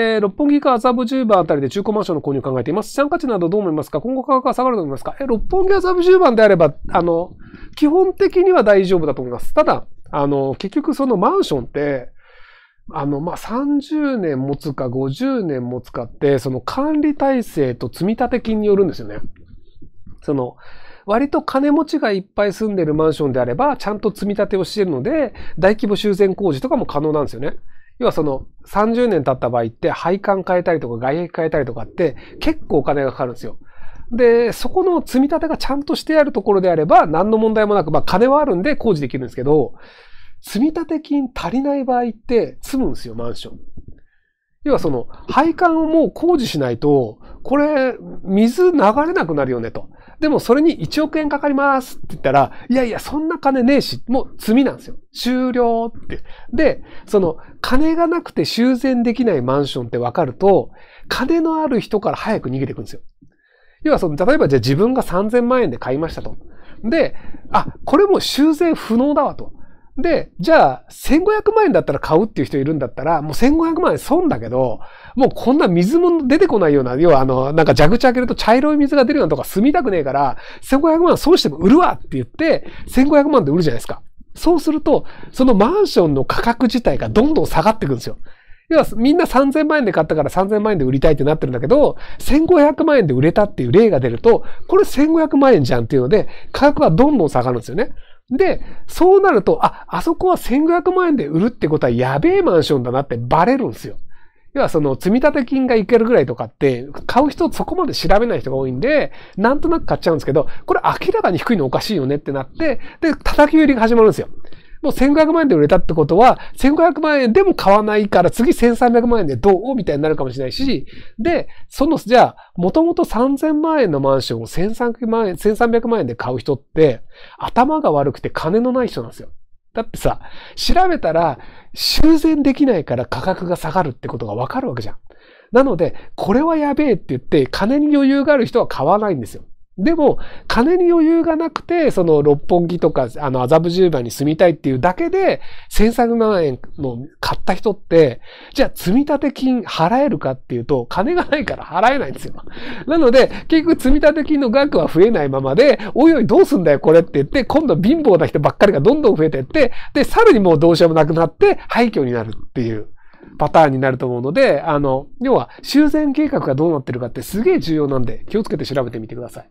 えー、六本木か麻布十番あたりで中古マンションの購入を考えています。資産価値などどう思いますか今後価格が下がると思いますかえー、六本木麻布十番であれば、あの、基本的には大丈夫だと思います。ただ、あの、結局そのマンションって、あの、まあ、30年持つか50年持つかって、その管理体制と積立金によるんですよね。その、割と金持ちがいっぱい住んでるマンションであれば、ちゃんと積み立てをしているので、大規模修繕工事とかも可能なんですよね。要はその30年経った場合って配管変えたりとか外壁変えたりとかって結構お金がかかるんですよ。で、そこの積み立てがちゃんとしてあるところであれば何の問題もなく、まあ金はあるんで工事できるんですけど、積み立て金足りない場合って積むんですよ、マンション。要はその配管をもう工事しないとこれ、水流れなくなるよねと。でもそれに1億円かかりますって言ったら、いやいや、そんな金ねえし、もう罪なんですよ。終了って。で、その、金がなくて修繕できないマンションってわかると、金のある人から早く逃げていくんですよ。要はその、例えばじゃあ自分が3000万円で買いましたと。で、あ、これも修繕不能だわと。で、じゃあ、1500万円だったら買うっていう人いるんだったら、もう1500万円損だけど、もうこんな水も出てこないような、要はあの、なんか蛇口開けると茶色い水が出るようなとか住みたくねえから、1500万損しても売るわって言って、1500万で売るじゃないですか。そうすると、そのマンションの価格自体がどんどん下がっていくんですよ。要はみんな3000万円で買ったから3000万円で売りたいってなってるんだけど、1500万円で売れたっていう例が出ると、これ1500万円じゃんっていうので、価格はどんどん下がるんですよね。で、そうなると、あ、あそこは1500万円で売るってことはやべえマンションだなってバレるんですよ。要はその積立金がいけるぐらいとかって、買う人そこまで調べない人が多いんで、なんとなく買っちゃうんですけど、これ明らかに低いのおかしいよねってなって、で、叩き売りが始まるんですよ。もう1500万円で売れたってことは、1500万円でも買わないから次1300万円でどうみたいになるかもしれないし、で、その、じゃあ、もともと3000万円のマンションを1300万円、1300万円で買う人って、頭が悪くて金のない人なんですよ。だってさ、調べたら修繕できないから価格が下がるってことがわかるわけじゃん。なので、これはやべえって言って、金に余裕がある人は買わないんですよ。でも、金に余裕がなくて、その六本木とか、あの、麻布十番に住みたいっていうだけで、1300万円の買った人って、じゃあ積立金払えるかっていうと、金がないから払えないんですよ。なので、結局積立金の額は増えないままで、おいおいどうすんだよこれって言って、今度貧乏な人ばっかりがどんどん増えてって、で、さらにもうどうしようもなくなって、廃墟になるっていう。パターンになると思うので、あの、要は修繕計画がどうなってるかってすげえ重要なんで、気をつけて調べてみてください。